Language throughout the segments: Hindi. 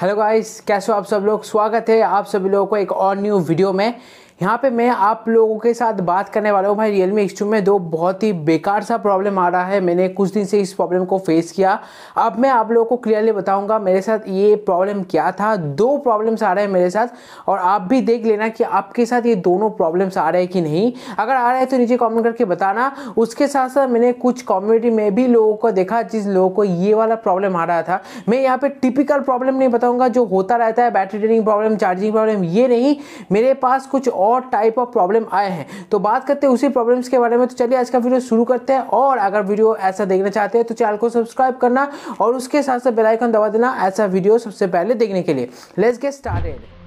हेलो गाइस कैसे हो आप सब लोग स्वागत है आप सभी लोगों को एक और न्यू वीडियो में यहाँ पे मैं आप लोगों के साथ बात करने वाला हूँ भाई रियल मी एक्स में दो बहुत ही बेकार सा प्रॉब्लम आ रहा है मैंने कुछ दिन से इस प्रॉब्लम को फेस किया अब मैं आप लोगों को क्लियरली बताऊँगा मेरे साथ ये प्रॉब्लम क्या था दो प्रॉब्लम्स आ रहे हैं मेरे साथ और आप भी देख लेना कि आपके साथ ये दोनों प्रॉब्लम्स आ रहे हैं कि नहीं अगर आ रहे हैं तो नीचे कॉमेंट करके बताना उसके साथ साथ मैंने कुछ कॉम्युनिटी में भी लोगों को देखा जिस लोगों को ये वाला प्रॉब्लम आ रहा था मैं यहाँ पर टिपिकल प्रॉब्लम नहीं बताऊँगा जो होता रहता है battery draining problem charging problem ये नहीं मेरे पास कुछ और और टाइप ऑफ प्रॉब्लम आए हैं तो बात करते हैं उसी प्रॉब्लम्स के बारे में तो चलिए आज का वीडियो शुरू करते हैं और अगर वीडियो ऐसा देखना चाहते हैं तो चैनल को सब्सक्राइब करना और उसके साथ साथ बेलाइकन दबा देना ऐसा वीडियो सबसे पहले देखने के लिए लेट्स गेट स्टार्टेड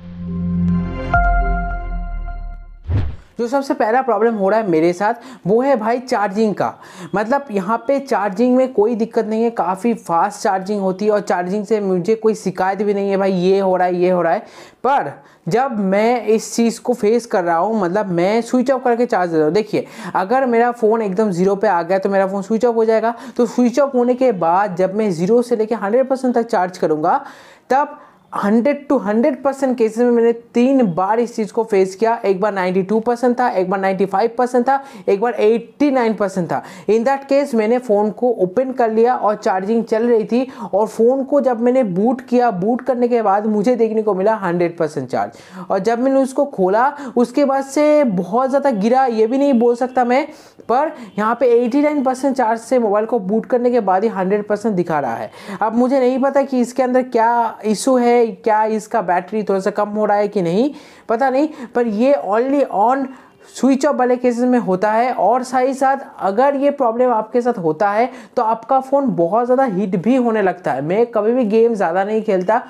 जो सबसे पहला प्रॉब्लम हो रहा है मेरे साथ वो है भाई चार्जिंग का मतलब यहाँ पे चार्जिंग में कोई दिक्कत नहीं है काफ़ी फास्ट चार्जिंग होती है और चार्जिंग से मुझे कोई शिकायत भी नहीं है भाई ये हो रहा है ये हो रहा है पर जब मैं इस चीज़ को फेस कर रहा हूँ मतलब मैं स्विच ऑफ करके चार्ज दे रहा हूँ देखिए अगर मेरा फ़ोन एकदम ज़ीरो पे आ गया तो मेरा फ़ोन स्विच ऑफ हो जाएगा तो स्विच ऑफ होने के बाद जब मैं ज़ीरो से लेकर हंड्रेड परसेंट तक चार्ज करूँगा तब hundred to hundred percent cases में मैंने तीन बार इस चीज़ को फेस किया एक बार नाइन्टी टू परसेंट था एक बार नाइन्टी फाइव परसेंट था एक बार एट्टी नाइन परसेंट था इन दैट केस मैंने फ़ोन को ओपन कर लिया और चार्जिंग चल रही थी और फ़ोन को जब मैंने बूट किया बूट करने के बाद मुझे देखने को मिला हंड्रेड परसेंट चार्ज और जब मैंने उसको खोला उसके बाद से बहुत ज़्यादा गिरा ये भी नहीं बोल सकता मैं पर यहाँ पे 89 परसेंट चार्ज से मोबाइल को बूट करने के बाद ही 100 परसेंट दिखा रहा है अब मुझे नहीं पता कि इसके अंदर क्या इशू है है क्या इसका बैटरी थोड़ा सा कम हो रहा है कि नहीं पता नहीं पर ये ऑनली ऑन स्विच ऑफ वाले केसेस में होता है और साथ ही साथ अगर ये प्रॉब्लम आपके साथ होता है तो आपका फ़ोन बहुत ज़्यादा हीट भी होने लगता है मैं कभी भी गेम ज़्यादा नहीं खेलता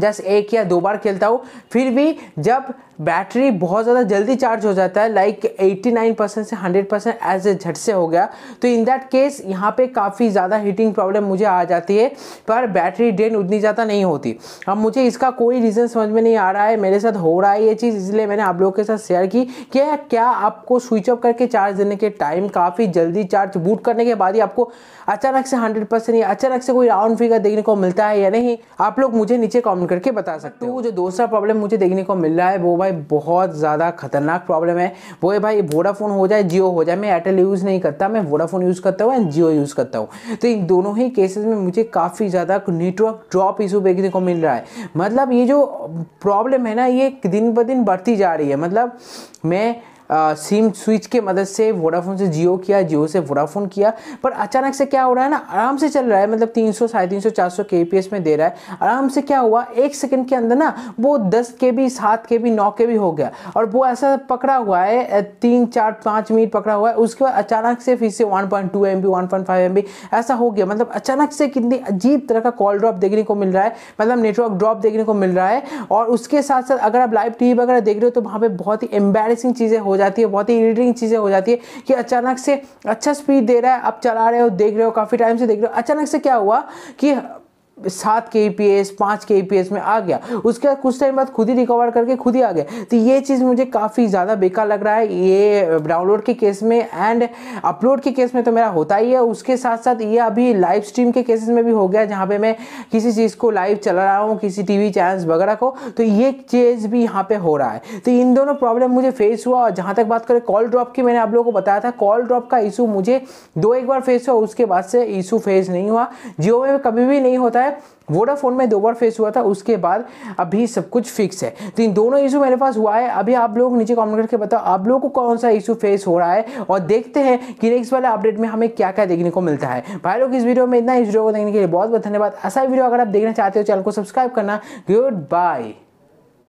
जस्ट एक या दो बार खेलता हूँ फिर भी जब बैटरी बहुत ज़्यादा जल्दी चार्ज हो जाता है लाइक 89 परसेंट से 100 परसेंट एज ए झट से हो गया तो इन दैट केस यहाँ पे काफ़ी ज़्यादा हीटिंग प्रॉब्लम मुझे आ जाती है पर बैटरी ड्रेन उतनी ज़्यादा नहीं होती अब मुझे इसका कोई रीज़न समझ में नहीं आ रहा है मेरे साथ हो रहा है ये चीज़ इसलिए मैंने आप लोगों के साथ शेयर की कि क्या आपको स्विच ऑफ करके चार्ज देने के टाइम काफ़ी जल्दी चार्ज बूट करने के बाद ही आपको अचानक से हंड्रेड या अचानक से कोई राउंड फिगर देखने को मिलता है या नहीं आप लोग मुझे नीचे कॉमेंट करके बता तो सकते हो जो दूसरा प्रॉब्लम मुझे देखने को मिल रहा है वो भाई बहुत ज़्यादा खतरनाक प्रॉब्लम है वो है भाई वोडाफोन हो जाए जियो हो जाए मैं एयरटेल यूज़ नहीं करता मैं वोडाफोन यूज़ करता हूँ एंड जियो यूज़ करता हूँ तो इन दोनों ही केसेस में मुझे काफ़ी ज़्यादा नेटवर्क ड्रॉप इशू देखने को मिल रहा है मतलब ये जो प्रॉब्लम है ना ये दिन ब दिन बढ़ती जा रही है मतलब मैं सिम स्विच के मदद से वोडाफोन से जियो किया जियो से वोडाफोन किया पर अचानक से क्या हो रहा है ना आराम से चल रहा है मतलब तीन सौ साढ़े तीन सौ चार सौ के पी एस में दे रहा है आराम से क्या हुआ एक सेकेंड के अंदर ना वो दस के बी सात के बी नौ के बी हो गया और वो ऐसा पकड़ा हुआ है तीन चार पाँच मिनट पकड़ा हुआ है उसके बाद अचानक से फिर से one point two M B one point five M B ऐसा हो गया मतलब अचानक से कितनी अजीब तरह का कॉल ड्रॉप देखने को मिल रहा है मतलब नेटवर्क ड्रॉप देखने को मिल रहा है और उसके साथ साथ अगर आप लाइव टी वी वगैरह देख रहे हो तो वहाँ पर बहुत ही एम्बेरसिंग चीज़ें हो जाती है बहुत ही इरिटेटिंग चीज़ें हो जाती है कि अचानक से अच्छा स्पीड दे रहा है आप चला रहे हो देख रहे हो काफ़ी टाइम से देख रहे हो अचानक से क्या हुआ कि सात के ई पी एस पाँच के ई पी एस में आ गया उसके बाद कुछ टाइम बाद खुद ही रिकवर करके खुद ही आ गया तो ये चीज़ मुझे काफ़ी ज़्यादा बेकार लग रहा है ये डाउनलोड के केस में एंड अपलोड के केस में तो मेरा होता ही है उसके साथ साथ ये अभी लाइव स्ट्रीम के केसेस में भी हो गया जहाँ पे मैं किसी चीज़ को लाइव चला रहा हूँ किसी वी चैनल्स वगैरह को तो ये चीज़ भी यहाँ पर हो रहा है तो इन दोनों प्रॉब्लम मुझे फेस हुआ और जहाँ तक बात करें कॉल ड्रॉप की मैंने आप लोगों को बताया था कॉल ड्रॉप का इशू मुझे दो एक बार फेस हुआ उसके बाद से इशू फेस नहीं हुआ जियो में कभी भी नहीं होता है है वोडाफोन में दो बार फेस हुआ था उसके बाद अभी सब कुछ फिक्स है तो इन दोनों इशू मेरे पास हुआ है अभी आप लोग नीचे कमेंट करके बताओ आप लोगों को कौन सा इशू फेस हो रहा है और देखते हैं कि नेक्स्ट वाले अपडेट में हमें क्या क्या देखने को मिलता है भाई लोग इस वीडियो में इतना इस वीडियो को देखने के लिए बहुत बहुत धन्यवाद ऐसा वीडियो अगर आप देखना चाहते हो चैनल को सब्सक्राइब करना गुड बाय